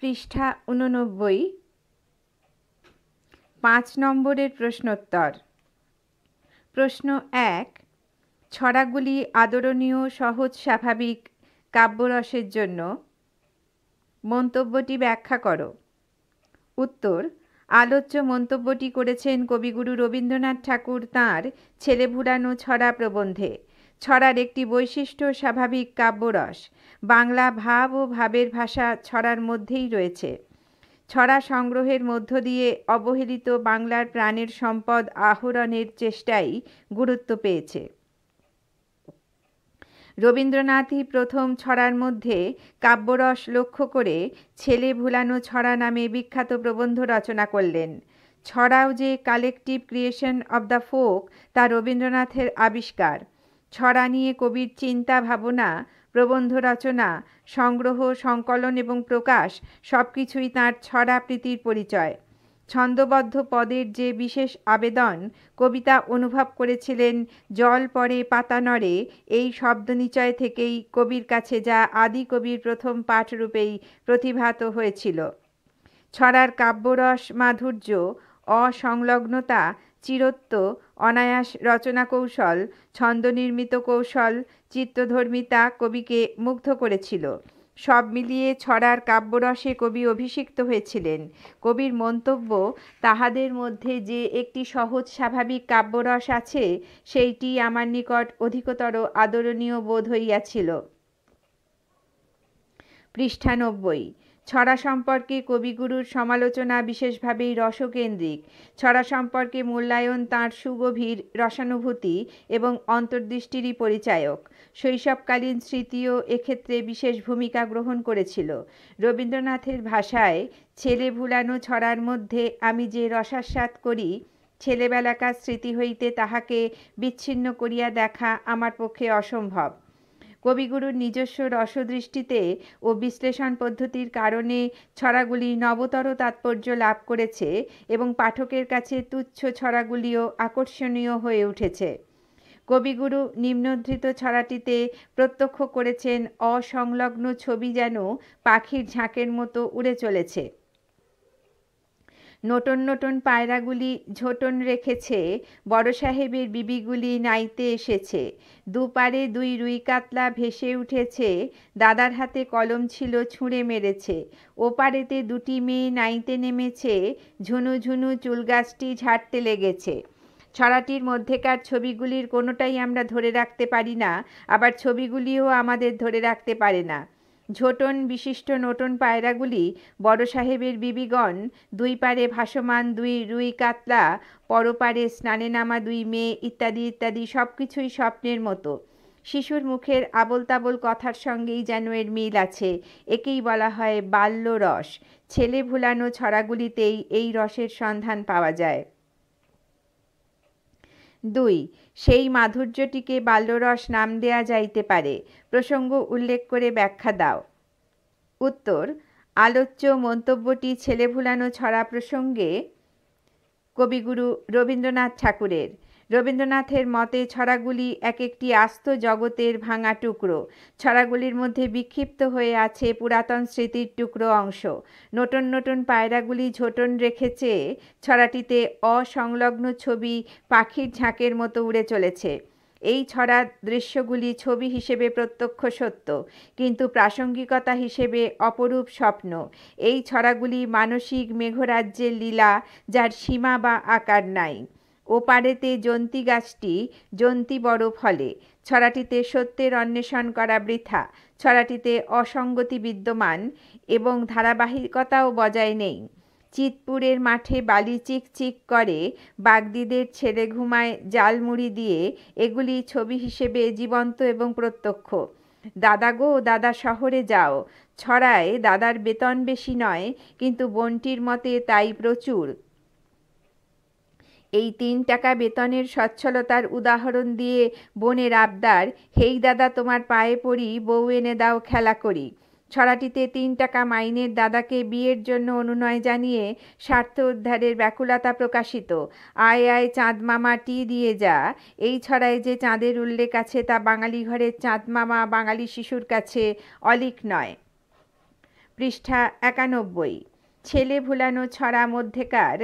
পৃষ্ঠা উননব্বই পাঁচ নম্বরের প্রশ্নোত্তর প্রশ্ন এক ছড়াগুলি আদরণীয় সহজ স্বাভাবিক কাব্যরসের জন্য মন্তব্যটি ব্যাখ্যা করো উত্তর আলোচ্য মন্তব্যটি করেছেন কবিগুরু রবীন্দ্রনাথ ঠাকুর তাঁর ছেলে ছড়া প্রবন্ধে ছড়ার একটি বৈশিষ্ট্য স্বাভাবিক কাব্যরস বাংলা ভাব ও ভাবের ভাষা ছড়ার মধ্যেই রয়েছে ছড়া সংগ্রহের মধ্য দিয়ে অবহেলিত বাংলার প্রাণের সম্পদ আহরণের চেষ্টাই গুরুত্ব পেয়েছে রবীন্দ্রনাথই প্রথম ছড়ার মধ্যে কাব্যরস লক্ষ্য করে ছেলে ভুলানো ছড়া নামে বিখ্যাত প্রবন্ধ রচনা করলেন ছড়াও যে collective creation of the folk তা রবীন্দ্রনাথের আবিষ্কার ছড়া নিয়ে কবির চিন্তা ভাবনা প্রবন্ধ রচনা সংগ্রহ সংকলন এবং প্রকাশ সব কিছুই তাঁর ছড়া প্রীতির পরিচয় ছন্দবদ্ধ পদের যে বিশেষ আবেদন কবিতা অনুভব করেছিলেন জল পরে পাতা নড়ে এই শব্দনিচয় থেকেই কবির কাছে যা আদি কবির প্রথম পাঠরূপেই প্রতিভাত হয়েছিল ছড়ার কাব্যরস মাধুর্য অসংলগ্নতা চিরত্ব অনায়াস রচনা কৌশল ছন্দ নির্মিত কৌশল চিত্তধর্মিতা কবিকে মুগ্ধ করেছিল সব মিলিয়ে ছড়ার কাব্যরসে কবি অভিষিক্ত হয়েছিলেন কবির মন্তব্য তাহাদের মধ্যে যে একটি সহজ স্বাভাবিক কাব্যরস আছে সেইটি আমার নিকট অধিকতর আদরণীয় বোধ হইয়াছিল পৃষ্ঠানব্বই ছড়া সম্পর্কে কবিগুরুর সমালোচনা বিশেষভাবেই রসকেন্দ্রিক ছড়া সম্পর্কে মূল্যায়ন তাঁর সুগভীর রসানুভূতি এবং অন্তর্দৃষ্টিরই পরিচায়ক শৈশবকালীন স্মৃতিও এক্ষেত্রে বিশেষ ভূমিকা গ্রহণ করেছিল রবীন্দ্রনাথের ভাষায় ছেলে ভুলানো ছড়ার মধ্যে আমি যে রসাস্বাদ করি ছেলেবেলাকার স্মৃতি হইতে তাহাকে বিচ্ছিন্ন করিয়া দেখা আমার পক্ষে অসম্ভব কবিগুরুর নিজস্ব রসদৃষ্টিতে ও বিশ্লেষণ পদ্ধতির কারণে ছড়াগুলি নবতর তাৎপর্য লাভ করেছে এবং পাঠকের কাছে তুচ্ছ ছড়াগুলিও আকর্ষণীয় হয়ে উঠেছে কবিগুরু নিম্নধৃত ছড়াটিতে প্রত্যক্ষ করেছেন অসংলগ্ন ছবি যেন পাখির ঝাঁকের মতো উড়ে চলেছে নটন নটন পায়রাগুলি ঝোটন রেখেছে বড় সাহেবের বিবিগুলি নাইতে এসেছে দুপারে দুই রুই কাতলা ভেসে উঠেছে দাদার হাতে কলম ছিল ছুঁড়ে মেরেছে ওপারেতে দুটি মেয়ে নাইতে নেমেছে ঝুনু ঝুনু চুলগাছটি ঝাড়তে লেগেছে ছড়াটির মধ্যেকার ছবিগুলির কোনোটাই আমরা ধরে রাখতে পারি না আবার ছবিগুলিও আমাদের ধরে রাখতে পারে না ঝোটন বিশিষ্ট নোটন পায়রাগুলি বড় সাহেবের বিবিগণ দুই পারে ভাসমান দুই রুই কাতলা পরপারে স্নানে নামা দুই মেয়ে ইত্যাদি ইত্যাদি সব কিছুই স্বপ্নের মতো শিশুর মুখের আবল তাবল কথার সঙ্গেই যেন এর মিল আছে একেই বলা হয় বাল্য রস ছেলে ভুলানো ছড়াগুলিতেই এই রসের সন্ধান পাওয়া যায় দুই সেই মাধুর্যটিকে বাল্যরস নাম দেয়া যাইতে পারে প্রসঙ্গ উল্লেখ করে ব্যাখ্যা দাও উত্তর আলোচ্য মন্তব্যটি ছেলে ভুলানো ছড়া প্রসঙ্গে কবিগুরু রবীন্দ্রনাথ ঠাকুরের রবীন্দ্রনাথের মতে ছড়াগুলি এক একটি আস্ত জগতের ভাঙা টুকরো ছড়াগুলির মধ্যে বিক্ষিপ্ত হয়ে আছে পুরাতন স্মৃতির টুকরো অংশ নতুন নতুন পায়রাগুলি ঝোটন রেখেছে ছড়াটিতে অসংলগ্ন ছবি পাখির ঝাঁকের মতো উড়ে চলেছে এই ছড়া দৃশ্যগুলি ছবি হিসেবে প্রত্যক্ষ সত্য কিন্তু প্রাসঙ্গিকতা হিসেবে অপরূপ স্বপ্ন এই ছড়াগুলি মানসিক মেঘরাজ্যের লীলা যার সীমা বা আকার নাই ওপারেতে জন্তি গাছটি জন্তি বড় ফলে ছড়াটিতে সত্যের অন্বেষণ করা বৃথা ছড়াটিতে অসঙ্গতি বিদ্যমান এবং ধারাবাহিকতাও বজায় নেই চিতপুরের মাঠে বালি চিক চিক করে বাগদিদের ছেড়ে ঘুমায় জালমুড়ি দিয়ে এগুলি ছবি হিসেবে জীবন্ত এবং প্রত্যক্ষ দাদা গো দাদা শহরে যাও ছড়ায় দাদার বেতন বেশি নয় কিন্তু বন্টির মতে তাই প্রচুর এই তিন টাকা বেতনের সচ্ছলতার উদাহরণ দিয়ে বনের আবদার হেই দাদা তোমার পায়ে পড়ি বউ এনে দাও খেলা করি ছড়াটিতে তিন টাকা মাইনের দাদাকে বিয়ের জন্য অনুনয় জানিয়ে স্বার্থ উদ্ধারের ব্যাকুলতা প্রকাশিত আয় আয় চাঁদ মামা টি দিয়ে যা এই ছড়ায় যে চাঁদের উল্লেখ আছে তা বাঙালি ঘরের চাঁদ মামা বাঙালি শিশুর কাছে অলিক নয় পৃষ্ঠা একানব্বই ছেলে ভুলানো ছড়া মধ্যেকার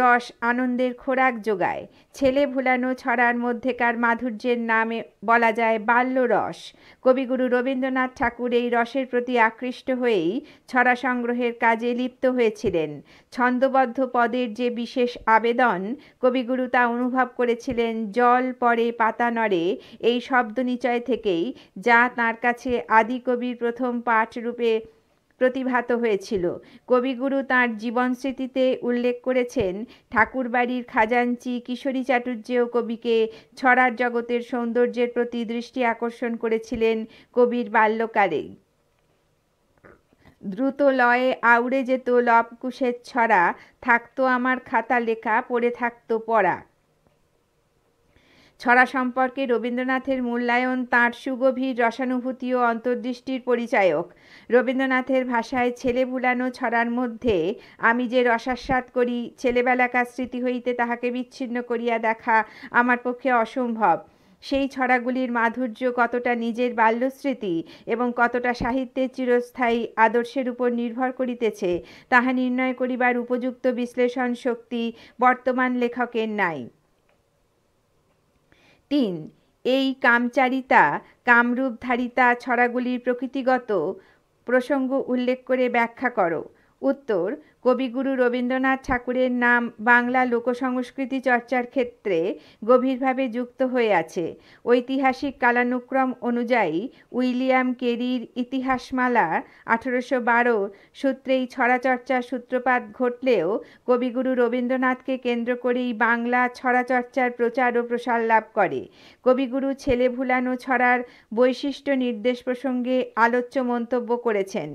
রস আনন্দের খোরাক যোগায় ছেলে ভুলানো ছড়ার মধ্যেকার মাধুর্যের নামে বলা যায় বাল্য রস কবিগুরু রবীন্দ্রনাথ ঠাকুর এই রসের প্রতি আকৃষ্ট হয়েই ছড়া সংগ্রহের কাজে লিপ্ত হয়েছিলেন ছন্দবদ্ধ পদের যে বিশেষ আবেদন কবিগুরু তা অনুভব করেছিলেন জল পরে পাতা নড়ে এই শব্দ নিচয় থেকেই যা তাঁর কাছে আদি কবির প্রথম পাঠ রূপে প্রতিভাত হয়েছিল কবিগুরু তাঁর জীবনস্মৃতিতে উল্লেখ করেছেন ঠাকুরবাড়ির খাজাঞ্চি কিশোরী চাটুর্যেও কবিকে ছড়ার জগতের সৌন্দর্যের প্রতি দৃষ্টি আকর্ষণ করেছিলেন কবির বাল্যকালে দ্রুত লয়ে আউড়ে যেত লবকুশের ছড়া থাকতো আমার খাতা লেখা পড়ে থাকতো পড়া ছড়া সম্পর্কে রবীন্দ্রনাথের মূল্যায়ন তাঁর সুগভীর রসানুভূতি ও অন্তর্দৃষ্টির পরিচায়ক রবীন্দ্রনাথের ভাষায় ছেলে ভুলানো ছড়ার মধ্যে আমি যে রসাস্বাদ করি ছেলেবেলাকার স্মৃতি হইতে তাহাকে বিচ্ছিন্ন করিয়া দেখা আমার পক্ষে অসম্ভব সেই ছড়াগুলির মাধুর্য কতটা নিজের বাল্যস্মৃতি এবং কতটা সাহিত্যের চিরস্থায়ী আদর্শের উপর নির্ভর করিতেছে তাহা নির্ণয় করিবার উপযুক্ত বিশ্লেষণ শক্তি বর্তমান লেখকের নাই তিন এই কামচারিতা কামরূপধারিতা ছড়াগুলির প্রকৃতিগত প্রসঙ্গ উল্লেখ করে ব্যাখ্যা করো উত্তর কবিগুরু রবীন্দ্রনাথ ঠাকুরের নাম বাংলা লোকসংস্কৃতি চর্চার ক্ষেত্রে গভীরভাবে যুক্ত হয়ে আছে ঐতিহাসিক কালানুক্রম অনুযায়ী উইলিয়াম কেরির ইতিহাসমালা আঠেরোশো বারো সূত্রেই ছড়াচর্চার সূত্রপাত ঘটলেও কবিগুরু রবীন্দ্রনাথকে কেন্দ্র করেই বাংলা ছড়াচর্চার প্রচার ও প্রসার লাভ করে কবিগুরু ছেলে ভুলানো ছড়ার বৈশিষ্ট্য নির্দেশ প্রসঙ্গে আলোচ্য মন্তব্য করেছেন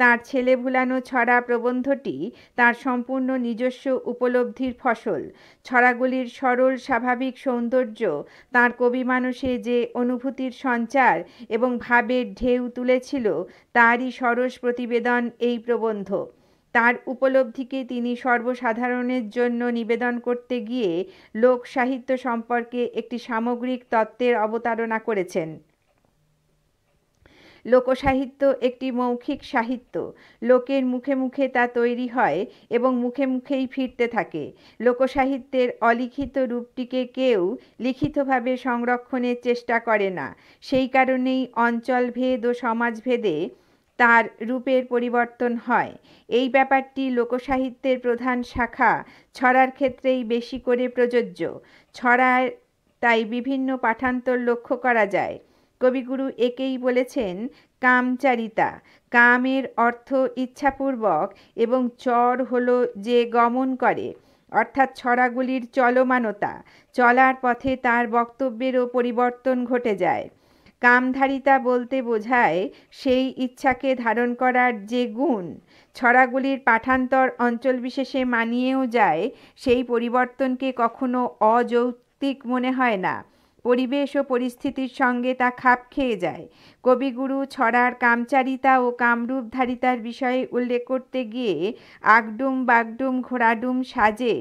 তার ছেলে ভুলানো ছড়া প্রবন্ধটি তার সম্পূর্ণ নিজস্ব উপলব্ধির ফসল ছড়াগুলির সরল স্বাভাবিক সৌন্দর্য তার কবি মানুষে যে অনুভূতির সঞ্চার এবং ভাবের ঢেউ তুলেছিল তারই সরস প্রতিবেদন এই প্রবন্ধ তার উপলব্ধিকে তিনি সর্বসাধারণের জন্য নিবেদন করতে গিয়ে লোক সাহিত্য সম্পর্কে একটি সামগ্রিক তত্ত্বের অবতারণা করেছেন লোকসাহিত্য একটি মৌখিক সাহিত্য লোকের মুখে মুখে তা তৈরি হয় এবং মুখে মুখেই ফিরতে থাকে লোকসাহিত্যের অলিখিত রূপটিকে কেউ লিখিতভাবে সংরক্ষণের চেষ্টা করে না সেই কারণেই অঞ্চলভেদ ও সমাজভেদে তার রূপের পরিবর্তন হয় এই ব্যাপারটি লোকসাহিত্যের প্রধান শাখা ছড়ার ক্ষেত্রেই বেশি করে প্রযোজ্য ছড়ায় তাই বিভিন্ন পাঠান্তর লক্ষ্য করা যায় কবিগুরু একেই বলেছেন কামচারিতা কামের অর্থ ইচ্ছাপূর্বক এবং চর হল যে গমন করে অর্থাৎ ছড়াগুলির চলমানতা চলার পথে তার বক্তব্যেরও পরিবর্তন ঘটে যায় কামধারিতা বলতে বোঝায় সেই ইচ্ছাকে ধারণ করার যে গুণ ছড়াগুলির পাঠান্তর অঞ্চল বিশেষে মানিয়েও যায় সেই পরিবর্তনকে কখনো অযৌক্তিক মনে হয় না পরিবেশ ও পরিস্থিতির সঙ্গে তা খাপ খেয়ে যায় কবিগুরু ছড়ার কামচারিতা ও কামরূপধারিতার বিষয়ে উল্লেখ করতে গিয়ে আগডুম বাগডুম ঘোড়াডুম সাজে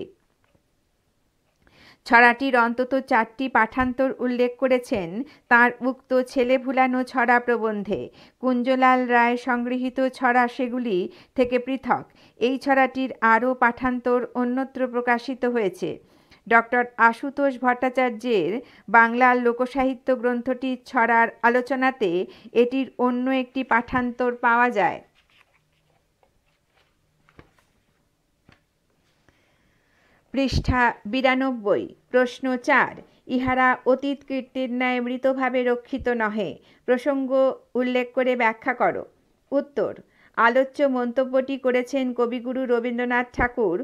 ছড়াটির অন্তত চারটি পাঠান্তর উল্লেখ করেছেন তার উক্ত ছেলে ভুলানো ছড়া প্রবন্ধে কুঞ্জলাল রায় সংগৃহীত ছড়া সেগুলি থেকে পৃথক এই ছড়াটির আরও পাঠান্তর অন্যত্র প্রকাশিত হয়েছে ডক্টর আশুতোষ ভট্টাচার্যের বাংলার লোকসাহিত্য গ্রন্থটি ছড়ার আলোচনাতে এটির অন্য একটি পাঠান্তর পাওয়া যায় পৃষ্ঠা বিরানব্বই প্রশ্ন চার ইহারা অতীত কীর্তির ন্যায় মৃতভাবে রক্ষিত নহে প্রসঙ্গ উল্লেখ করে ব্যাখ্যা করো উত্তর আলোচ্য মন্তব্যটি করেছেন কবিগুরু রবীন্দ্রনাথ ঠাকুর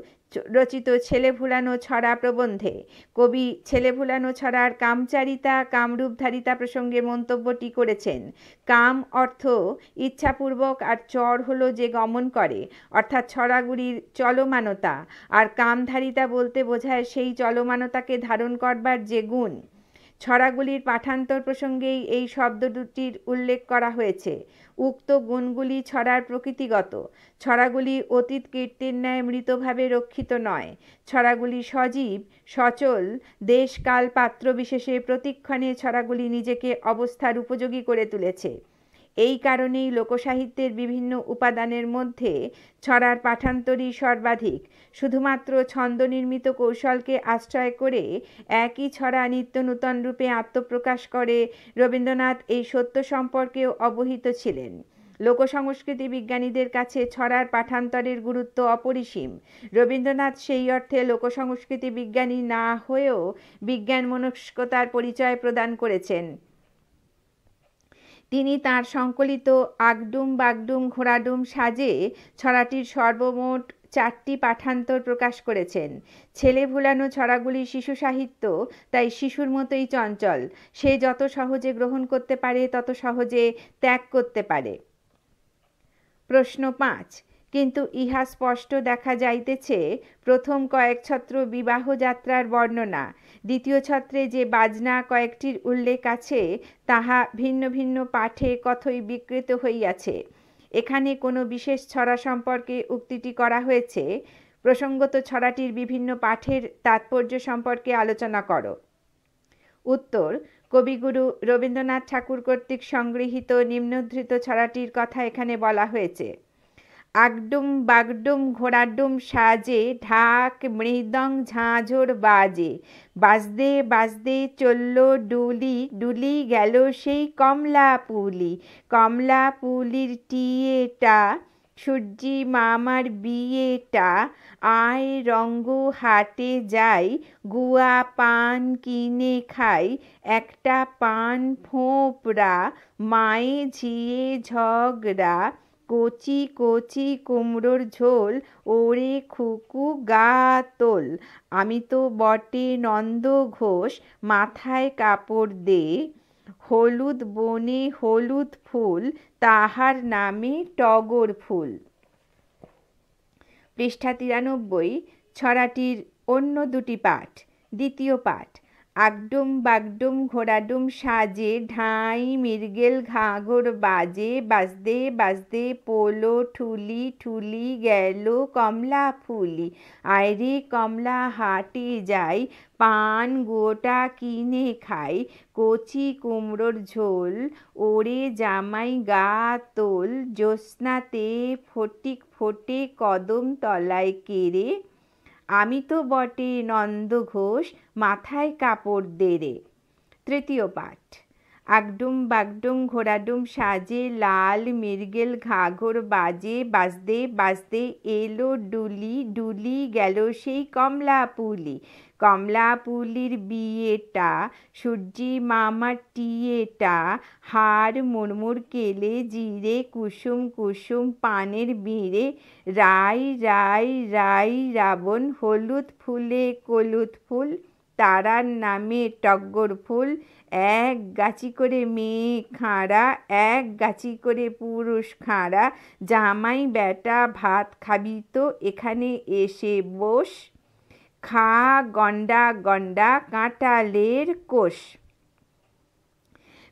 রচিত ছেলে ভুলানো ছড়া প্রবন্ধে কবি ছেলে ভুলানো ছড়ার কামচারিতা কামরূপধারিতা প্রসঙ্গে মন্তব্যটি করেছেন কাম অর্থ ইচ্ছাপূর্বক আর চর হল যে গমন করে অর্থাৎ ছড়াগুলির চলমানতা আর কামধারিতা বলতে বোঝায় সেই চলমানতাকে ধারণ করবার যে গুণ ছড়াগুলির পাঠান্তর প্রসঙ্গেই এই শব্দ দুটির উল্লেখ করা হয়েছে উক্ত গুণগুলি ছড়ার প্রকৃতিগত ছড়াগুলি অতীত কীর্তির ন্যায় মৃতভাবে রক্ষিত নয় ছড়াগুলি সজীব সচল দেশকাল পাত্র বিশেষে প্রতিক্ষণে ছড়াগুলি নিজেকে অবস্থার উপযোগী করে তুলেছে এই কারণেই লোকসাহিত্যের বিভিন্ন উপাদানের মধ্যে ছড়ার পাঠান্তরই সর্বাধিক শুধুমাত্র ছন্দ নির্মিত কৌশলকে আশ্রয় করে একই ছড়া নিত্য নূতন রূপে আত্মপ্রকাশ করে রবীন্দ্রনাথ এই সত্য সম্পর্কেও অবহিত ছিলেন লোকসংস্কৃতি বিজ্ঞানীদের কাছে ছড়ার পাঠান্তরের গুরুত্ব অপরিসীম রবীন্দ্রনাথ সেই অর্থে লোকসংস্কৃতি বিজ্ঞানী না হয়েও বিজ্ঞান মনস্কতার পরিচয় প্রদান করেছেন তিনি তার সংকলিত আগডুম বাগডুম ঘোড়াডুম সাজে ছড়াটির সর্বমোট চারটি পাঠান্তর প্রকাশ করেছেন ছেলে ভুলানো ছড়াগুলি শিশু সাহিত্য তাই শিশুর মতোই চঞ্চল সে যত সহজে গ্রহণ করতে পারে তত সহজে ত্যাগ করতে পারে প্রশ্ন পাঁচ কিন্তু ইহা স্পষ্ট দেখা যাইতেছে প্রথম কয়েক ছত্র বিবাহ যাত্রার বর্ণনা দ্বিতীয় ছত্রে যে বাজনা কয়েকটির উল্লেখ আছে তাহা ভিন্ন ভিন্ন পাঠে কথই বিকৃত হইয়াছে এখানে কোনো বিশেষ ছড়া সম্পর্কে উক্তিটি করা হয়েছে প্রসঙ্গত ছড়াটির বিভিন্ন পাঠের তাৎপর্য সম্পর্কে আলোচনা করো উত্তর কবিগুরু রবীন্দ্রনাথ ঠাকুর কর্তৃক সংগৃহীত নিম্নধৃত ছড়াটির কথা এখানে বলা হয়েছে আগডুম বাগডুম ঘোড়াডুম সাজে ঢাক মৃদং ঝাঁঝোর বাজে বাজদে বাজদে চলল ডুলি ডুলি গেল সেই কমলা পুলি কমলা পুলির টিয়েটা সূর্যি মামার বিয়েটা আয় রঙ্গ হাটে যাই গুয়া পান কিনে খাই একটা পান ফোঁপড়া মায়ে ঝিয়ে ঝগড়া কচি কচি কুমড়োর ঝোল ওরে খুকু গা তোল আমি তো বটে নন্দ ঘোষ মাথায় কাপড় দে হলুদ বনে হলুদ ফুল তাহার নামে টগর ফুল পৃষ্ঠা তিরানব্বই ছড়াটির অন্য দুটি পাঠ দ্বিতীয় পাঠ আগডুম বাগডুম ঘোড়াডুম সাজে ঢাই মৃগেল ঘাঘর বাজে বাজদে বাজদে পোলো ঠুলি ঠুলি গেল কমলা ফুলি আয়রে কমলা হাটে যাই পান গোটা কিনে খাই কচি কুমড়োর ঝোল ওরে জামাই গা তোল জ্যোৎস্নাতে ফটিক ফোটে কদম তলায় কেড়ে আমি তো বটে নন্দ ঘোষ মাথায় কাপড় দেরে তৃতীয় পাঠ আগডুম বাগডুম ঘোড়াডুম সাজে লাল মির্গেল ঘাঘর বাজে বাজতে বাজতে এলো ডুলি ডুলি গেল সেই কমলা পুলি কমলাপুলির বিয়েটা সূর্যি মামার টিয়েটা হার মুরমুর কেলে জিরে কুসুম কুসুম পানের বিড়ে রাই রাই রাই রাবণ হলুদ ফুলে কলুদ ফুল তারার নামে টগর ফুল এক গাছি করে মেয়ে খাঁড়া এক গাছি করে পুরুষ খাঁড়া জামাই বেটা ভাত খাবি তো এখানে এসে বস খা গণ্ডা গণ্ডা কাঁটালের কোষ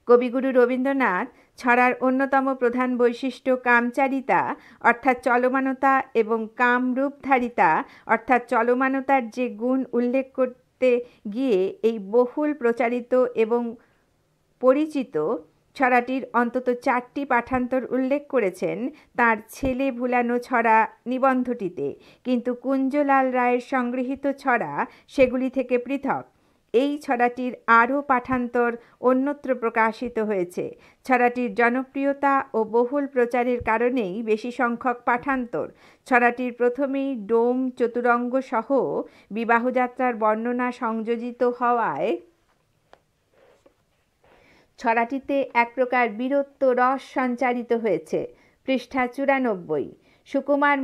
কবিগুরু রবীন্দ্রনাথ ছড়ার অন্যতম প্রধান বৈশিষ্ট্য কামচারিতা অর্থাৎ চলমানতা এবং কামরূপধারিতা অর্থাৎ চলমানতার যে গুণ উল্লেখ করতে গিয়ে এই বহুল প্রচারিত এবং পরিচিত ছড়াটির অন্তত চারটি পাঠান্তর উল্লেখ করেছেন তার ছেলে ভুলানো ছড়া নিবন্ধটিতে কিন্তু কুঞ্জলাল রায়ের সংগৃহীত ছড়া সেগুলি থেকে পৃথক এই ছড়াটির আরও পাঠান্তর অন্যত্র প্রকাশিত হয়েছে ছড়াটির জনপ্রিয়তা ও বহুল প্রচারের কারণেই বেশি সংখ্যক পাঠান্তর ছড়াটির প্রথমেই ডোম চতুরঙ্গ সহ বিবাহযাত্রার বর্ণনা সংযোজিত হওয়ায় ছড়াটিতে এক প্রকার বীরত্ব রস সঞ্চারিত হয়েছে পৃষ্ঠা চুরানব্বই সুকুমার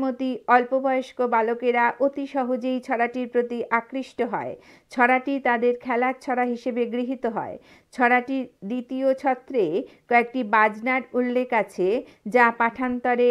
অল্প বয়স্ক বালকেরা অতি সহজেই ছড়াটির প্রতি আকৃষ্ট হয় ছড়াটি তাদের খেলার ছড়া হিসেবে গৃহীত হয় ছড়াটির দ্বিতীয় ছত্রে কয়েকটি বাজনার উল্লেখ আছে যা পাঠান্তরে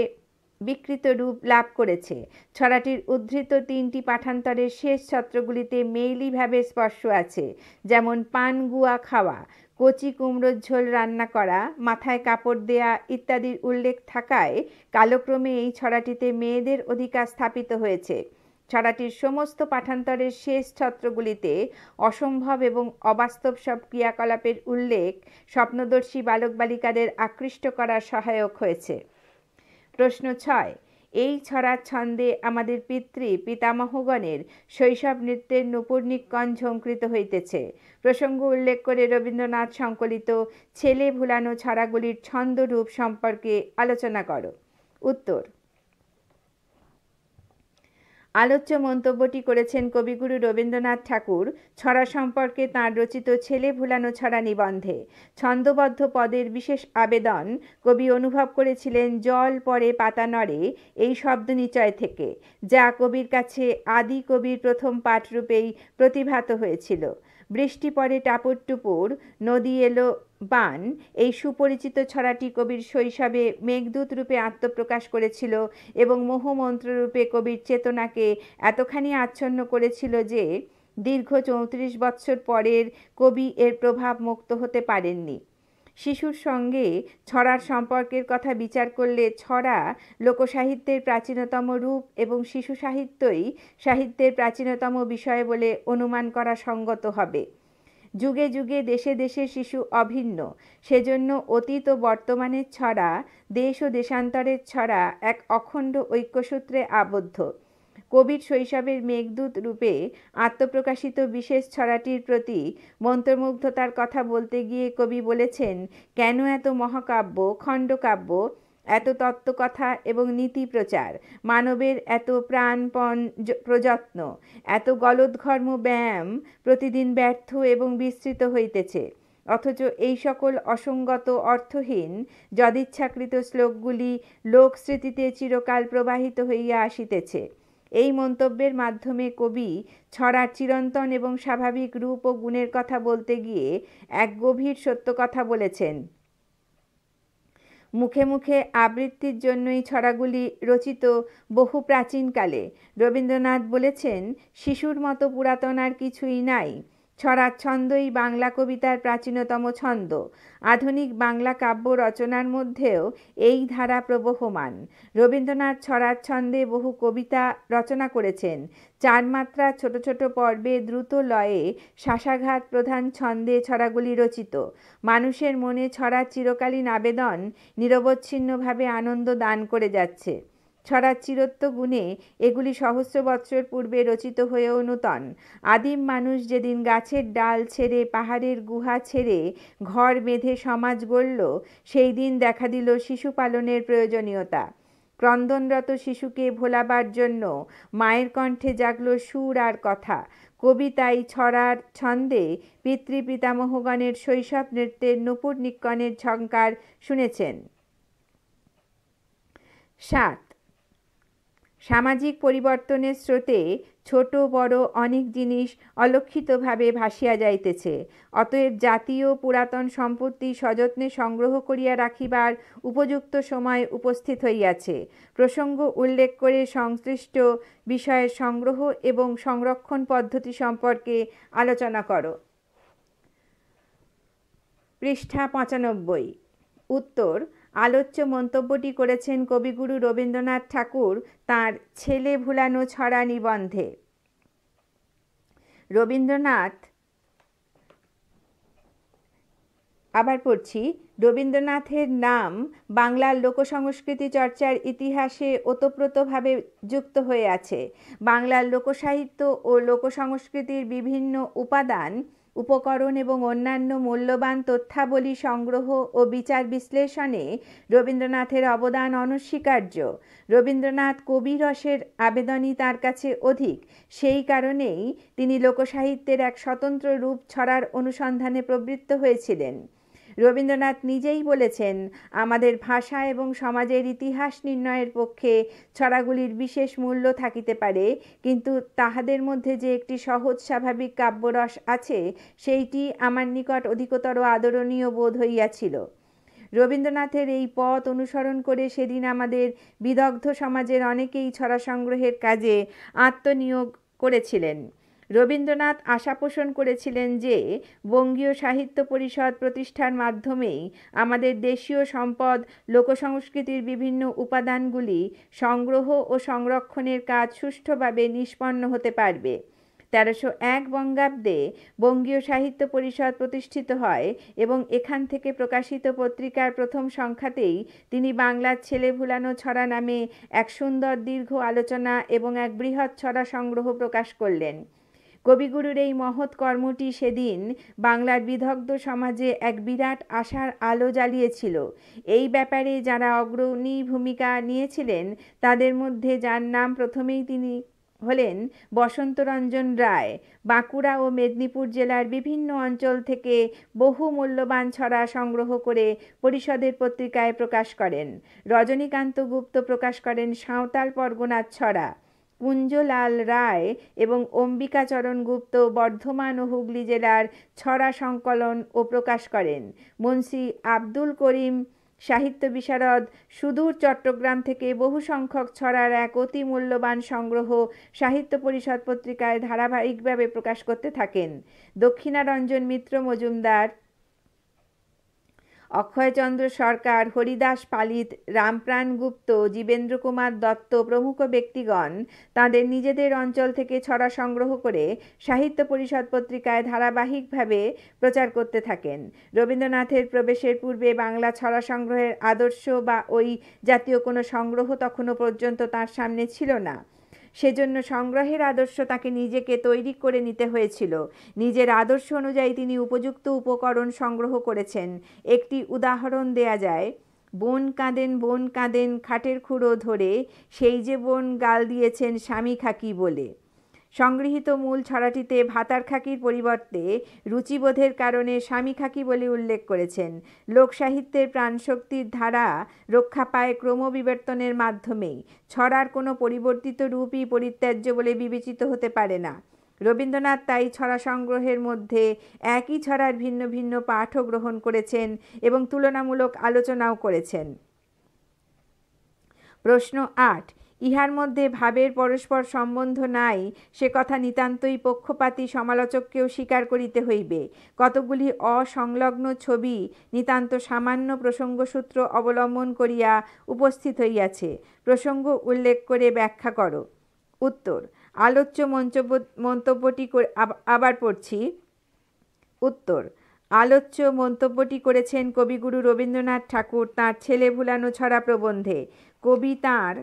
বিকৃত রূপ লাভ করেছে ছড়াটির উদ্ধৃত তিনটি পাঠান্তরের শেষ ছত্রগুলিতে মেইলিভাবে স্পর্শ আছে যেমন পান গুয়া খাওয়া কচি কুমড়োর ঝোল রান্না করা মাথায় কাপড় দেয়া ইত্যাদির উল্লেখ থাকায় কালক্রমে এই ছড়াটিতে মেয়েদের অধিকার স্থাপিত হয়েছে ছড়াটির সমস্ত পাঠান্তরের শেষ ছত্রগুলিতে অসম্ভব এবং অবাস্তব সব ক্রিয়াকলাপের উল্লেখ স্বপ্নদর্শী বালক বালিকাদের আকৃষ্ট করার সহায়ক হয়েছে প্রশ্ন ছয় এই ছড়ার ছন্দে আমাদের পিতৃ পিতামহগণের শৈশব নৃত্যের নূপুর নিকণ ঝঙ্কৃত হইতেছে প্রসঙ্গ উল্লেখ করে রবীন্দ্রনাথ সংকলিত ছেলে ভুলানো ছড়াগুলির ছন্দরূপ সম্পর্কে আলোচনা করো উত্তর আলোচ্য মন্তব্যটি করেছেন কবিগুরু রবীন্দ্রনাথ ঠাকুর ছড়া সম্পর্কে তাঁর রচিত ছেলে ভুলানো ছড়া নিবন্ধে ছন্দবদ্ধ পদের বিশেষ আবেদন কবি অনুভব করেছিলেন জল পরে পাতা নড়ে এই শব্দ নিচয় থেকে যা কবির কাছে আদি কবির প্রথম পাঠরূপেই প্রতিভাত হয়েছিল বৃষ্টি পরে টাপুর টুপুর নদী এলো বান এই সুপরিচিত ছড়াটি কবির শৈশবে মেঘদূত রূপে আত্মপ্রকাশ করেছিল এবং মোহমন্ত্ররূপে কবির চেতনাকে এতখানি আচ্ছন্ন করেছিল যে দীর্ঘ চৌত্রিশ বৎসর পরের কবি এর প্রভাব মুক্ত হতে পারেননি শিশুর সঙ্গে ছড়ার সম্পর্কের কথা বিচার করলে ছড়া লোকসাহিত্যের প্রাচীনতম রূপ এবং শিশু সাহিত্যই সাহিত্যের প্রাচীনতম বিষয় বলে অনুমান করা সঙ্গত হবে যুগে যুগে দেশে দেশে শিশু অভিন্ন সেজন্য অতীত ও বর্তমানের ছড়া দেশ ও দেশান্তরের ছড়া এক অখণ্ড ঐক্যসূত্রে আবদ্ধ কবির শৈশবের মেঘদূত রূপে আত্মপ্রকাশিত বিশেষ ছড়াটির প্রতি মন্ত্রমুগ্ধতার কথা বলতে গিয়ে কবি বলেছেন কেন এত মহাকাব্য খণ্ডকাব্য এত তত্ত্বকথা এবং নীতি প্রচার মানবের এত প্রাণপণ প্রযত্ন এত গলদঘর্ম ব্যায়াম প্রতিদিন ব্যর্থ এবং বিস্তৃত হইতেছে অথচ এই সকল অসঙ্গত অর্থহীন যদিচ্ছাকৃত শ্লোকগুলি লোকস্মৃতিতে চিরকাল প্রবাহিত হইয়া আসিতেছে এই মন্তব্যের মাধ্যমে কবি ছড়ার চিরন্তন এবং স্বাভাবিক রূপ ও গুণের কথা বলতে গিয়ে এক গভীর সত্য কথা বলেছেন মুখে মুখে আবৃত্তির জন্যই ছড়াগুলি রচিত বহু প্রাচীনকালে রবীন্দ্রনাথ বলেছেন শিশুর মতো পুরাতন আর কিছুই নাই ছড়ার ছন্দই বাংলা কবিতার প্রাচীনতম ছন্দ আধুনিক বাংলা কাব্য রচনার মধ্যেও এই ধারা প্রবহমান রবীন্দ্রনাথ ছড়ার ছন্দে বহু কবিতা রচনা করেছেন চার মাত্রা ছোট ছোট পর্বে দ্রুত লয়ে শাসাঘাত প্রধান ছন্দে ছড়াগুলি রচিত মানুষের মনে ছড়ার চিরকালীন আবেদন নিরবচ্ছিন্নভাবে আনন্দ দান করে যাচ্ছে ছড়ার চিরত্ব গুণে এগুলি সহস্র বৎসর পূর্বে রচিত হয়েও নূতন আদিম মানুষ যেদিন গাছের ডাল ছেড়ে পাহাড়ের গুহা ছেড়ে ঘর বেঁধে সমাজ গড়ল সেই দিন দেখা দিল শিশু পালনের প্রয়োজনীয়তা ক্রন্দনরত শিশুকে ভোলাবার জন্য মায়ের কণ্ঠে জাগল সুর আর কথা কবিতায় ছড়ার ছন্দে পিতৃপিতামহগণের শৈশব নৃত্যের নূপুর নিকণের ঝঙ্কার শুনেছেন সাত সামাজিক পরিবর্তনের স্রোতে ছোট বড় অনেক জিনিস অলক্ষিতভাবে ভাসিয়া যাইতেছে অতএব জাতীয় পুরাতন সম্পত্তি সযত্নে সংগ্রহ করিয়া রাখিবার উপযুক্ত সময় উপস্থিত হইয়াছে প্রসঙ্গ উল্লেখ করে সংশ্লিষ্ট বিষয়ের সংগ্রহ এবং সংরক্ষণ পদ্ধতি সম্পর্কে আলোচনা করো পৃষ্ঠা পঁচানব্বই উত্তর আলোচ্য মন্তব্যটি করেছেন কবিগুরু রবীন্দ্রনাথ ঠাকুর তার ছেলে ভুলানো ছড়া নিবন্ধে রবীন্দ্রনাথ আবার পড়ছি রবীন্দ্রনাথের নাম বাংলার লোকসংস্কৃতি চর্চার ইতিহাসে ওতপ্রোতভাবে যুক্ত হয়ে আছে বাংলার লোকসাহিত্য ও লোকসংস্কৃতির বিভিন্ন উপাদান উপকরণ এবং অন্যান্য মূল্যবান তথ্যাবলী সংগ্রহ ও বিচার বিশ্লেষণে রবীন্দ্রনাথের অবদান অনস্বীকার্য রবীন্দ্রনাথ কবিরসের আবেদনই তার কাছে অধিক সেই কারণেই তিনি লোকসাহিত্যের এক স্বতন্ত্র রূপ ছড়ার অনুসন্ধানে প্রবৃত্ত হয়েছিলেন রবীন্দ্রনাথ নিজেই বলেছেন আমাদের ভাষা এবং সমাজের ইতিহাস নির্ণয়ের পক্ষে ছড়াগুলির বিশেষ মূল্য থাকিতে পারে কিন্তু তাহাদের মধ্যে যে একটি সহজ স্বাভাবিক কাব্যরস আছে সেইটি আমার নিকট অধিকতর আদরণীয় বোধ হইয়াছিল রবীন্দ্রনাথের এই পথ অনুসরণ করে সেদিন আমাদের বিদগ্ধ সমাজের অনেকেই ছড়া সংগ্রহের কাজে আত্মনিয়োগ করেছিলেন রবীন্দ্রনাথ আশা পোষণ করেছিলেন যে বঙ্গীয় সাহিত্য পরিষদ প্রতিষ্ঠার মাধ্যমেই আমাদের দেশীয় সম্পদ লোকসংস্কৃতির বিভিন্ন উপাদানগুলি সংগ্রহ ও সংরক্ষণের কাজ সুষ্ঠুভাবে নিষ্পন্ন হতে পারবে তেরোশো এক বঙ্গাব্দে বঙ্গীয় সাহিত্য পরিষদ প্রতিষ্ঠিত হয় এবং এখান থেকে প্রকাশিত পত্রিকার প্রথম সংখ্যাতেই তিনি বাংলার ছেলে ভুলানো ছড়া নামে এক সুন্দর দীর্ঘ আলোচনা এবং এক বৃহৎ ছড়া সংগ্রহ প্রকাশ করলেন কবিগুরুর এই মহৎ কর্মটি সেদিন বাংলার বিদগ্ধ সমাজে এক বিরাট আশার আলো জ্বালিয়েছিল এই ব্যাপারে যারা অগ্রণী ভূমিকা নিয়েছিলেন তাদের মধ্যে যার নাম প্রথমেই তিনি হলেন বসন্তরঞ্জন রায় বাঁকুড়া ও মেদিনীপুর জেলার বিভিন্ন অঞ্চল থেকে বহু মূল্যবান ছড়া সংগ্রহ করে পরিষদের পত্রিকায় প্রকাশ করেন রজনীকান্ত গুপ্ত প্রকাশ করেন সাঁওতাল পরগনার ছড়া কুঞ্জলাল রায় এবং অম্বিকাচরণ গুপ্ত বর্ধমান ও হুগলি জেলার ছড়া সংকলন ও প্রকাশ করেন মুন্সি আব্দুল করিম সাহিত্য বিশারদ সুদূর চট্টগ্রাম থেকে বহু সংখ্যক ছড়ার এক অতি মূল্যবান সংগ্রহ সাহিত্য পরিষদ পত্রিকায় ধারাবাহিকভাবে প্রকাশ করতে থাকেন দক্ষিণারঞ্জন মিত্র মজুমদার অক্ষয়চন্দ্র সরকার হরিদাস পালিত রামপ্রাণ গুপ্ত জীবেন্দ্র কুমার দত্ত প্রমুখ ব্যক্তিগণ তাদের নিজেদের অঞ্চল থেকে ছড়া সংগ্রহ করে সাহিত্য পরিষদ পত্রিকায় ধারাবাহিকভাবে প্রচার করতে থাকেন রবীন্দ্রনাথের প্রবেশের পূর্বে বাংলা ছড়া সংগ্রহের আদর্শ বা ওই জাতীয় কোনো সংগ্রহ তখনও পর্যন্ত তার সামনে ছিল না সেজন্য সংগ্রহের আদর্শ তাকে নিজেকে তৈরি করে নিতে হয়েছিল নিজের আদর্শ অনুযায়ী তিনি উপযুক্ত উপকরণ সংগ্রহ করেছেন একটি উদাহরণ দেয়া যায় বোন কাঁদেন বোন কাঁদেন খাটের খুঁড়ো ধরে সেই যে বোন গাল দিয়েছেন স্বামী খাকি বলে সংগৃহীত মূল ছড়াটিতে ভাতার খাকির পরিবর্তে রুচিবোধের কারণে স্বামী খাকি বলে উল্লেখ করেছেন লোকসাহিত্যের প্রাণশক্তির ধারা রক্ষা পায় ক্রমবিবর্তনের মাধ্যমেই ছড়ার কোনো পরিবর্তিত রূপই পরিত্যাজ্য বলে বিবেচিত হতে পারে না রবীন্দ্রনাথ তাই ছড়া সংগ্রহের মধ্যে একই ছড়ার ভিন্ন ভিন্ন পাঠও গ্রহণ করেছেন এবং তুলনামূলক আলোচনাও করেছেন প্রশ্ন আট ইহার মধ্যে ভাবের পরস্পর সম্বন্ধ নাই সে কথা নিতান্তই পক্ষপাতী সমালোচককেও স্বীকার করিতে হইবে কতগুলি অসংলগ্ন ছবি নিতান্ত সামান্য প্রসঙ্গসূত্র অবলম্বন করিয়া উপস্থিত হইয়াছে প্রসঙ্গ উল্লেখ করে ব্যাখ্যা করো উত্তর আলোচ্য মন্তব্য মন্তব্যটি আবার পড়ছি উত্তর আলোচ্য মন্তব্যটি করেছেন কবিগুরু রবীন্দ্রনাথ ঠাকুর তাঁর ছেলে ভুলানো ছড়া প্রবন্ধে কবি তাঁর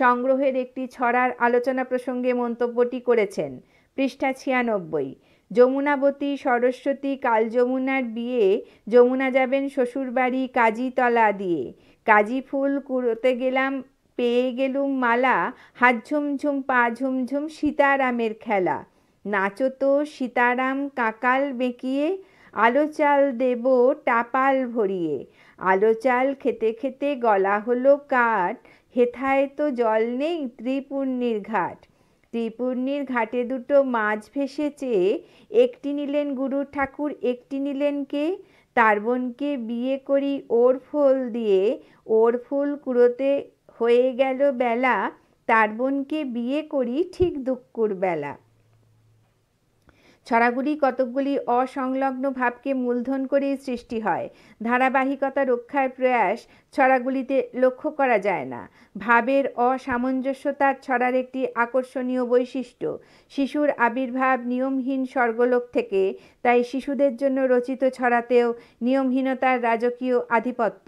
সংগ্রহের একটি ছড়ার আলোচনা প্রসঙ্গে মন্তব্যটি করেছেন পৃষ্ঠা ছিয়ানব্বই যমুনাবতী সরস্বতী কাল যমুনার বিয়ে যমুনা যাবেন শ্বশুরবাড়ি কাজীতলা দিয়ে কাজী ফুল কুড়োতে গেলাম পেয়ে গেলুম মালা হাত ঝুমঝুম পা ঝুমঝুম সীতারামের খেলা নাচ তো সীতারাম কাকাল বেঁকিয়ে আলো চাল দেব টাপাল ভরিয়ে আলো চাল খেতে খেতে গলা হলো কাঠ হেথায় তো জল নেই ত্রিপূর্ণির ঘাট ত্রিপূর্ণির ঘাটে দুটো মাছ ভেসে চেয়ে একটি নিলেন গুরু ঠাকুর একটি নিলেন কে তার বোনকে বিয়ে করি ওর ফুল দিয়ে ওর ফুল কুড়োতে হয়ে গেল বেলা তার বোনকে বিয়ে করি ঠিক দুক্কুর বেলা ছড়াগুলি কতকগুলি অসংলগ্ন ভাবকে মূলধন করেই সৃষ্টি হয় ধারাবাহিকতা রক্ষার প্রয়াস ছড়াগুলিতে লক্ষ্য করা যায় না ভাবের অসামঞ্জস্যতা ছড়ার একটি আকর্ষণীয় বৈশিষ্ট্য শিশুর আবির্ভাব নিয়মহীন স্বর্গলোক থেকে তাই শিশুদের জন্য রচিত ছড়াতেও নিয়মহীনতার রাজকীয় আধিপত্য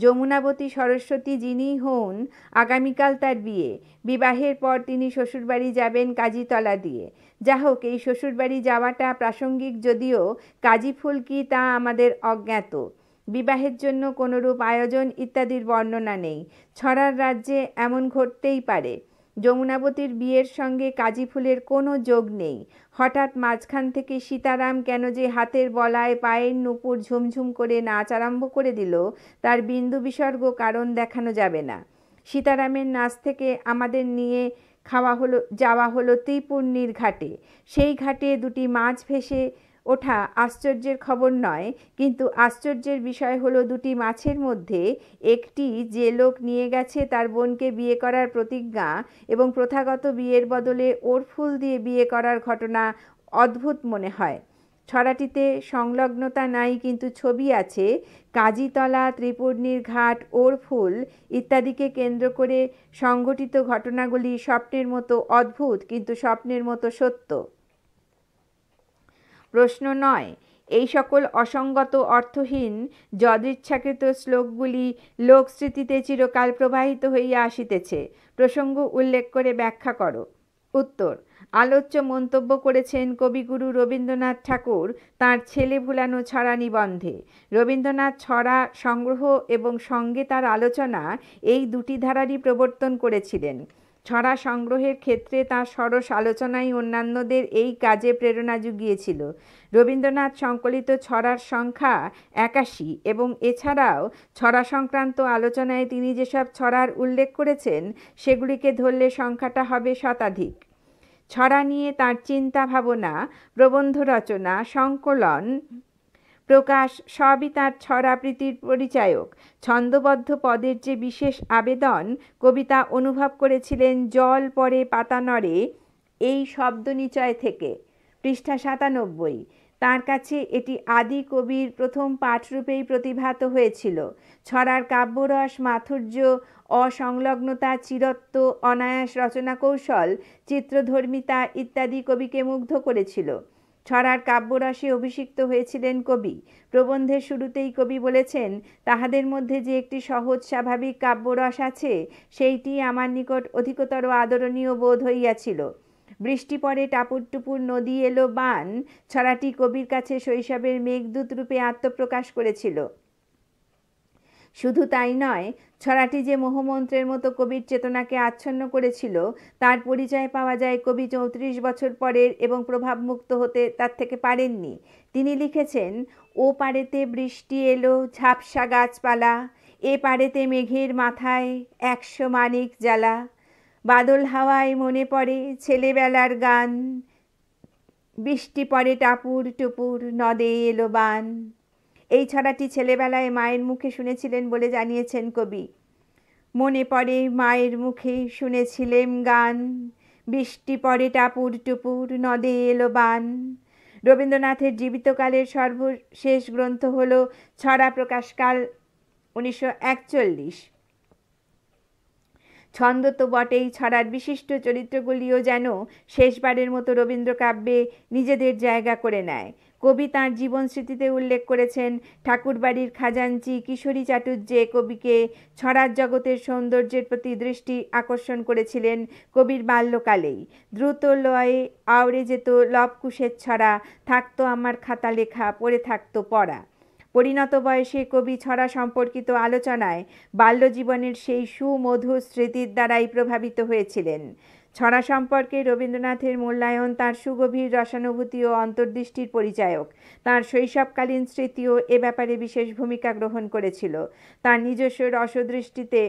যমুনাবতী সরস্বতী যিনি হন আগামীকাল তার বিয়ে বিবাহের পর তিনি শ্বশুরবাড়ি যাবেন কাজীতলা দিয়ে যা হোক এই শ্বশুরবাড়ি যাওয়াটা প্রাসঙ্গিক যদিও কাজী ফুল কি তা আমাদের অজ্ঞাত বিবাহের জন্য কোনোরূপ আয়োজন ইত্যাদির বর্ণনা নেই ছড়ার রাজ্যে এমন ঘটতেই পারে যমুনাবতীর বিয়ের সঙ্গে কাজীফুলের কোনো যোগ নেই হঠাৎ মাঝখান থেকে সীতারাম কেন যে হাতের বলায় পায়ের নুপুর ঝুমঝুম করে নাচ আরম্ভ করে দিল তার বিন্দু বিসর্গ কারণ দেখানো যাবে না সীতারামের নাচ থেকে আমাদের নিয়ে খাওয়া হলো যাওয়া হলো ত্রিপুর্ণির ঘাটে সেই ঘাটে দুটি মাছ ভেসে ওঠা আশ্চর্যের খবর নয় কিন্তু আশ্চর্যের বিষয় হলো দুটি মাছের মধ্যে একটি যে লোক নিয়ে গেছে তার বোনকে বিয়ে করার প্রতিজ্ঞা এবং প্রথাগত বিয়ের বদলে ওর ফুল দিয়ে বিয়ে করার ঘটনা অদ্ভুত মনে হয় ছড়াটিতে সংলগ্নতা নাই কিন্তু ছবি আছে কাজীতলা ত্রিপুর্ণীর ঘাট ওর ফুল ইত্যাদিকে কেন্দ্র করে সংগঠিত ঘটনাগুলি স্বপ্নের মতো অদ্ভুত কিন্তু স্বপ্নের মতো সত্য প্রশ্ন নয় এই সকল অসঙ্গত অর্থহীন যদৃচ্ছাকৃত শ্লোকগুলি লোকস্মৃতিতে চিরকাল প্রবাহিত হইয়া আসিতেছে প্রসঙ্গ উল্লেখ করে ব্যাখ্যা করো উত্তর আলোচ্য মন্তব্য করেছেন কবিগুরু রবীন্দ্রনাথ ঠাকুর তাঁর ছেলে ভুলানো ছড়া নিবন্ধে রবীন্দ্রনাথ ছড়া সংগ্রহ এবং সঙ্গে তার আলোচনা এই দুটি ধারারই প্রবর্তন করেছিলেন ছড়া সংগ্রহের ক্ষেত্রে তাঁর সরস আলোচনাই অন্যান্যদের এই কাজে প্রেরণা জুগিয়েছিল রবীন্দ্রনাথ সংকলিত ছড়ার সংখ্যা একাশি এবং এছাড়াও ছড়া সংক্রান্ত আলোচনায় তিনি যেসব ছড়ার উল্লেখ করেছেন সেগুলিকে ধরলে সংখ্যাটা হবে শতাধিক ছড়া নিয়ে তার চিন্তা ভাবনা প্রবন্ধ রচনা সংকলন প্রকাশ সবই তাঁর ছড়াবৃত্তির পরিচায়ক ছন্দবদ্ধ পদের যে বিশেষ আবেদন কবিতা অনুভব করেছিলেন জল পরে পাতা নড়ে এই শব্দ নিচয় থেকে পৃষ্ঠা সাতানব্বই তার কাছে এটি আদি কবির প্রথম পাঠরূপেই প্রতিভাত হয়েছিল ছড়ার কাব্যরস মাধুর্য অসংলগ্নতা চিরত্ব অনায়াস রচনা কৌশল চিত্রধর্মিতা ইত্যাদি কবিকে মুগ্ধ করেছিল ছড়ার কাব্যরাশে অভিষিক্ত হয়েছিলেন কবি প্রবন্ধের শুরুতেই কবি বলেছেন তাহাদের মধ্যে যে একটি সহজ স্বাভাবিক কাব্যরস আছে সেইটি আমার নিকট অধিকতর আদরণীয় বোধ হইয়াছিল বৃষ্টি পরে টাপুর টুপুর নদী এলো বান ছড়াটি কবির কাছে শৈশবের মেঘদূত রূপে আত্মপ্রকাশ করেছিল শুধু তাই নয় ছড়াটি যে মোহমন্ত্রের মতো কবির চেতনাকে আচ্ছন্ন করেছিল তার পরিচয় পাওয়া যায় কবি চৌত্রিশ বছর পরের এবং প্রভাবমুক্ত হতে তার থেকে পারেননি তিনি লিখেছেন ও পারেতে বৃষ্টি এলো ঝাপসা গাছপালা এ পারেতে মেঘের মাথায় একশো মানিক জ্বালা বাদল হাওয়ায় মনে পড়ে ছেলেবেলার গান বৃষ্টি পড়ে টাপুর টুপুর নদে এলো বান এই ছড়াটি ছেলেবেলায় মায়ের মুখে শুনেছিলেন বলে জানিয়েছেন কবি মনে পড়ে মায়ের মুখে শুনেছিলেন গান বৃষ্টি পড়ে টাপুর টুপুর নদে এলো বান রবীন্দ্রনাথের জীবিতকালের সর্বশেষ গ্রন্থ হল ছড়া প্রকাশকাল উনিশশো একচল্লিশ ছন্দ তো বটেই ছড়ার বিশিষ্ট চরিত্রগুলিও যেন শেষবারের মতো রবীন্দ্রকাব্যে নিজেদের জায়গা করে নেয় কবি তাঁর জীবন স্মৃতিতে উল্লেখ করেছেন ঠাকুরবাড়ির খাজাঞ্চি কিশোরী চাটুর্যে কবিকে ছড়ার জগতের সৌন্দর্যের প্রতি দৃষ্টি আকর্ষণ করেছিলেন কবির বাল্যকালেই দ্রুত লয়ে আওড়ে যেত লবকুশের ছড়া থাকতো আমার খাতা লেখা পড়ে থাকতো পড়া পরিণত বয়সে কবি ছড়া সম্পর্কিত আলোচনায় বাল্যজীবনের সেই সুমধুর স্মৃতির দ্বারাই প্রভাবিত হয়েছিলেন ছড়া সম্পর্কে রবীন্দ্রনাথের মূল্যায়ন তার সুগভীর রসানুভূতি ও অন্তর্দৃষ্টির পরিচায়ক তার শৈশবকালীন স্মৃতিও এ ব্যাপারে বিশেষ ভূমিকা গ্রহণ করেছিল তার নিজস্ব রসদৃষ্টিতে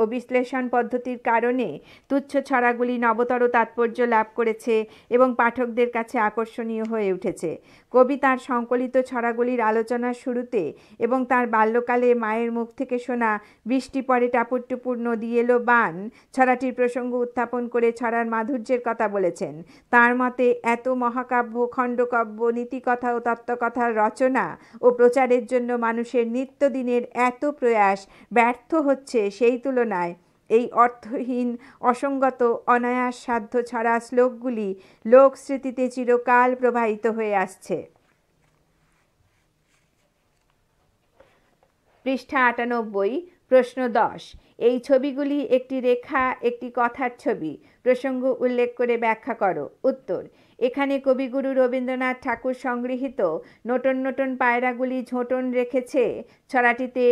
ও বিশ্লেষণ পদ্ধতির কারণে তুচ্ছ ছড়াগুলি নবতর তাৎপর্য লাভ করেছে এবং পাঠকদের কাছে আকর্ষণীয় হয়ে উঠেছে কবি তাঁর সংকলিত ছড়াগুলির আলোচনার শুরুতে এবং তার বাল্যকালে মায়ের মুখ থেকে শোনা বৃষ্টি পরে টাপুর নদী এলো বান ছড়াটির প্রসঙ্গ উত্থাপন করে ছড়ার মাধুর্যের কথা বলেছেন তার মতে এত মহাকাব্য খণ্ডকাব্য নীতিকথা ও তত্ত্বকথার রচনা ও প্রচারের জন্য মানুষের নিত্যদিনের এত প্রয়াস ব্যর্থ হচ্ছে সেই তুলনায় এই অর্থহীন অসঙ্গত অনায়াস সাধ্য ছাড়া শ্লোকগুলি লোকস্মৃতিতে চিরকাল প্রবাহিত হয়ে আসছে পৃষ্ঠা আটানব্বই প্রশ্ন দশ এই ছবিগুলি একটি রেখা একটি কথার ছবি প্রসঙ্গ উল্লেখ করে ব্যাখ্যা করো উত্তর এখানে কবিগুরু রবীন্দ্রনাথ ঠাকুর সংগৃহীত নটন নোটন পায়রাগুলি ঝোঁটন রেখেছে ছড়াটিতে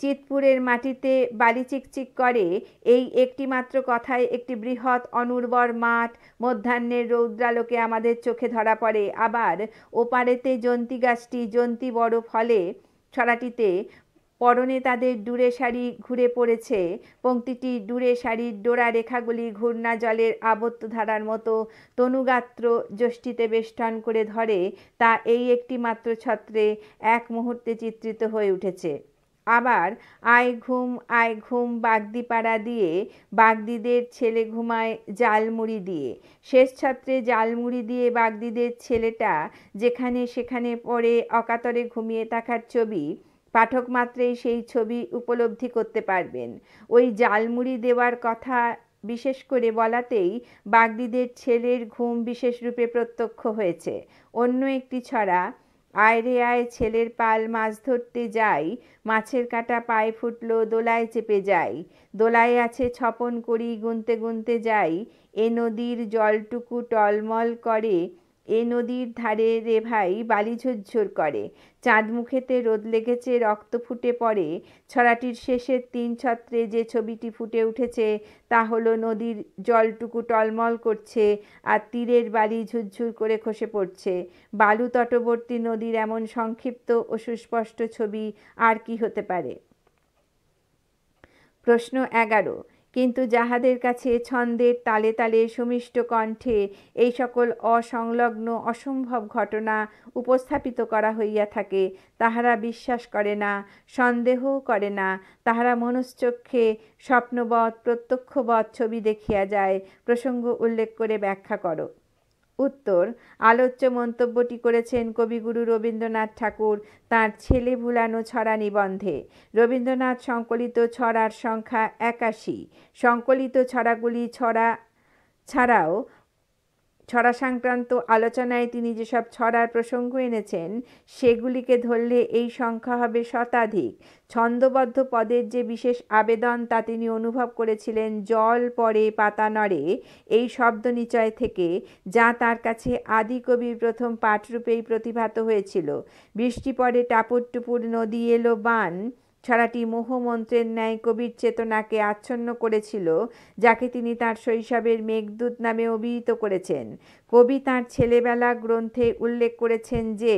চিতপুরের মাটিতে বালি চিকচিক করে এই একটিমাত্র কথায় একটি বৃহৎ অনুর্বর মাঠ মধ্যাহ্নের রৌদ্রালোকে আমাদের চোখে ধরা পড়ে আবার ওপারেতে জন্তি গাছটি জন্তি বড় ফলে ছড়াটিতে পরনে তাদের দূরে শাড়ি ঘুরে পড়েছে পংক্তিটি দূরে শাড়ির ডোরা রেখাগুলি ঘূর্ণা জলের আবত্তধারার মতো তনুগাত্র যষ্টিতে বেষ্টন করে ধরে তা এই একটি মাত্র ছত্রে এক মুহূর্তে চিত্রিত হয়ে উঠেছে আবার আয় ঘুম আয় ঘুম বাগদিপাড়া দিয়ে বাগদিদের ছেলে ঘুমায় জালমুড়ি দিয়ে শেষ ছাত্রে জালমুড়ি দিয়ে বাগদিদের ছেলেটা যেখানে সেখানে পড়ে অকাতরে ঘুমিয়ে থাকার ছবি পাঠক মাত্রেই সেই ছবি উপলব্ধি করতে পারবেন ওই জালমুড়ি দেওয়ার কথা বিশেষ করে বলাতেই বাগদিদের ছেলের ঘুম বিশেষরূপে প্রত্যক্ষ হয়েছে অন্য একটি ছড়া আয় আয় ছেলের পাল মাছ ধরতে যাই মাছের কাটা পায়ে ফুটল দোলায় চেপে যাই দোলায় আছে ছপন করি গুনতে গুনতে যাই এ নদীর জলটুকু টলমল করে এ নদীর ধারে রেভাই বালি ঝুরঝুর করে চাঁদ মুখেতে রোদ লেগেছে রক্ত ফুটে পড়ে ছড়াটির শেষের তিন ছত্রে যে ছবিটি ফুটে উঠেছে তা হলো নদীর জলটুকু টলমল করছে আর তীরের বালি ঝুরঝুর করে খসে পড়ছে বালু তটবর্তী নদীর এমন সংক্ষিপ্ত ও সুস্পষ্ট ছবি আর কি হতে পারে প্রশ্ন এগারো কিন্তু যাহাদের কাছে ছন্দের তালে তালে সুমিষ্ট কণ্ঠে এই সকল অসংলগ্ন অসম্ভব ঘটনা উপস্থাপিত করা হইয়া থাকে তাহারা বিশ্বাস করে না সন্দেহও করে না তাহারা মনুষ্চক্ষে স্বপ্নবধ প্রত্যক্ষবৎ ছবি দেখিয়া যায় প্রসঙ্গ উল্লেখ করে ব্যাখ্যা করো উত্তর আলোচ্য মন্তব্যটি করেছেন কবিগুরু রবীন্দ্রনাথ ঠাকুর তার ছেলে ভুলানো ছড়া নিবন্ধে রবীন্দ্রনাথ সংকলিত ছড়ার সংখ্যা একাশি সংকলিত ছড়াগুলি ছড়া ছাড়াও ছড়া সংক্রান্ত আলোচনায় তিনি যেসব ছড়ার প্রসঙ্গ এনেছেন সেগুলিকে ধরলে এই সংখ্যা হবে শতাধিক ছন্দবদ্ধ পদের যে বিশেষ আবেদন তা তিনি অনুভব করেছিলেন জল পরে পাতা নড়ে এই শব্দ নিচয় থেকে যা তার কাছে আদি কবির প্রথম পাঠরূপেই প্রতিভাত হয়েছিল বৃষ্টি পরে টাপুর টুপুর নদী এলো বান ছাড়াটি মোহমন্ত্রের ন্যায় কবির চেতনাকে আচ্ছন্ন করেছিল যাকে তিনি তার শৈশবের মেঘদূত নামে অভিহিত করেছেন কবি তাঁর ছেলেবেলা গ্রন্থে উল্লেখ করেছেন যে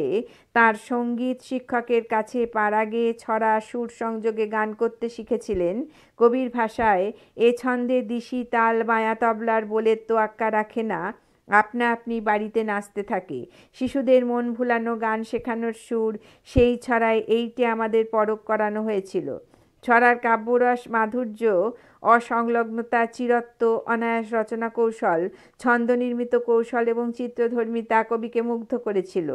তার সঙ্গীত শিক্ষকের কাছে পাড়া ছড়া সুর সংযোগে গান করতে শিখেছিলেন কবির ভাষায় এ ছন্দে দিশি তাল মায়া তবলার বলে তোয়াক্কা রাখে না আপনা আপনি বাড়িতে নাচতে থাকে শিশুদের মন ভুলানো গান শেখানোর সুর সেই ছড়ায় এইটি আমাদের পরক করানো হয়েছিল ছড়ার কাব্যরস মাধুর্য অসংলগ্নতা চিরত্ব অনায়াস রচনা কৌশল ছন্দ নির্মিত কৌশল এবং চিত্রধর্মিতা কবিকে মুগ্ধ করেছিল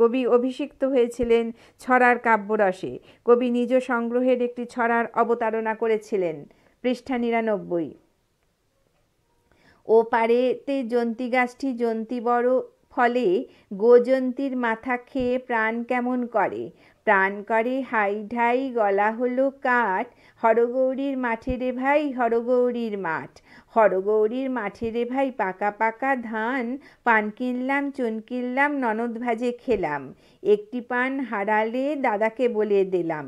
কবি অভিষিক্ত হয়েছিলেন ছড়ার কাব্যরসে কবি নিজ সংগ্রহের একটি ছড়ার অবতারণা করেছিলেন পৃষ্ঠা নিরানব্বই ও পারেতে জন্তি গাছটি জন্তি বড় ফলে গোজন্তির মাথা খেয়ে প্রাণ কেমন করে প্রাণ করে হাই ঢাই গলা হলো কাঠ হরগৌরীর মাঠে রে ভাই হরগৌরীর মাঠ হরগৌরীর মাঠে রে ভাই পাকা পাকা ধান পান কিনলাম চুন কিনলাম ননদ ভাজে খেলাম একটি পান হারালে দাদাকে বলে দিলাম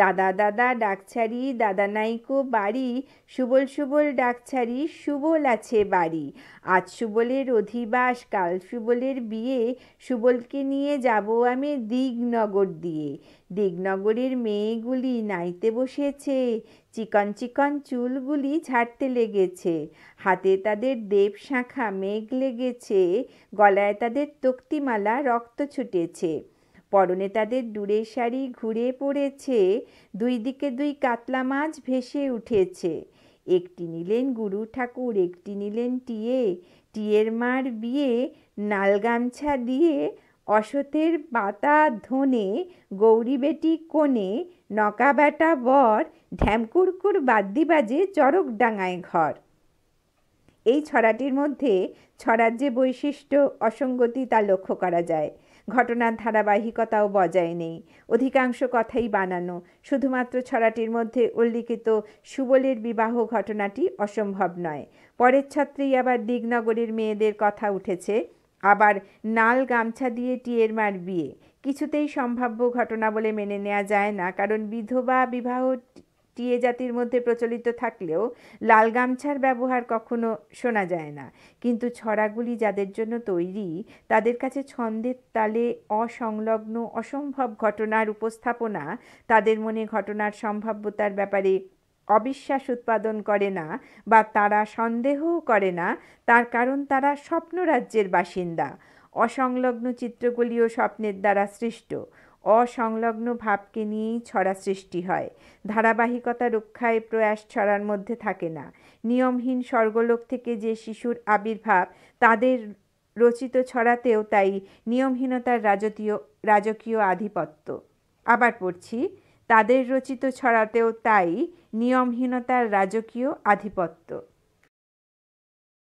দাদা দাদা ডাকছারি দাদা নাইকো বাড়ি সুবল সুবল ডাকছারি সুবল আছে বাড়ি আজ সুবলের অধিবাস কাল সুবলের বিয়ে সুবলকে নিয়ে যাব আমি দিগনগর দিয়ে দিগনগরের মেয়েগুলি নাইতে বসেছে চিকন চিকন চুলগুলি ছাড়তে লেগেছে হাতে তাদের দেব শাখা মেঘ লেগেছে গলায় তাদের তক্তিমালা রক্ত ছুটেছে পরনে তাদের দূরে সারি ঘুরে পড়েছে দুই দিকে দুই কাতলা মাছ ভেসে উঠেছে একটি নিলেন গুরু ঠাকুর একটি নিলেন টিয়ে টিয়ের মার বিয়ে নালগামছা দিয়ে অসতের বাতা ধনে গৌরী বেটি কোণে নকাবেটা বর ঢ্যামকুরকুর বাদ্যি বাজে চরক ডাঙায় ঘর এই ছড়াটির মধ্যে ছড়ার যে বৈশিষ্ট্য অসঙ্গতি তা লক্ষ্য করা যায় ঘটনার ধারাবাহিকতাও বজায় নেই অধিকাংশ কথাই বানানো শুধুমাত্র ছড়াটির মধ্যে উল্লিখিত সুবলের বিবাহ ঘটনাটি অসম্ভব নয় পরের ছত্রেই আবার দিগনগরের মেয়েদের কথা উঠেছে আবার নাল গামছা দিয়ে টিয়েরমার বিয়ে কিছুতেই সম্ভাব্য ঘটনা বলে মেনে নেওয়া যায় না কারণ বিধবা বিবাহ টিয়ে জাতির মধ্যে প্রচলিত থাকলেও লাল গামছার ব্যবহার কখনো শোনা যায় না কিন্তু ছড়াগুলি যাদের জন্য তৈরি তাদের কাছে ছন্দের তালে অসংলগ্ন অসম্ভব ঘটনার উপস্থাপনা তাদের মনে ঘটনার সম্ভাব্যতার ব্যাপারে অবিশ্বাস উৎপাদন করে না বা তারা সন্দেহও করে না তার কারণ তারা স্বপ্নরাজ্যের বাসিন্দা অসংলগ্ন চিত্রগুলিও স্বপ্নের দ্বারা সৃষ্ট অসংলগ্ন ভাবকে নিয়েই ছড়া সৃষ্টি হয় ধারাবাহিকতা রক্ষায় প্রয়াস ছড়ার মধ্যে থাকে না নিয়মহীন স্বর্গলোক থেকে যে শিশুর আবির্ভাব তাদের রচিত ছড়াতেও তাই নিয়মহীনতার রাজকীয় রাজকীয় আধিপত্য আবার পড়ছি তাদের রচিত ছড়াতেও তাই নিয়মহীনতার রাজকীয় আধিপত্য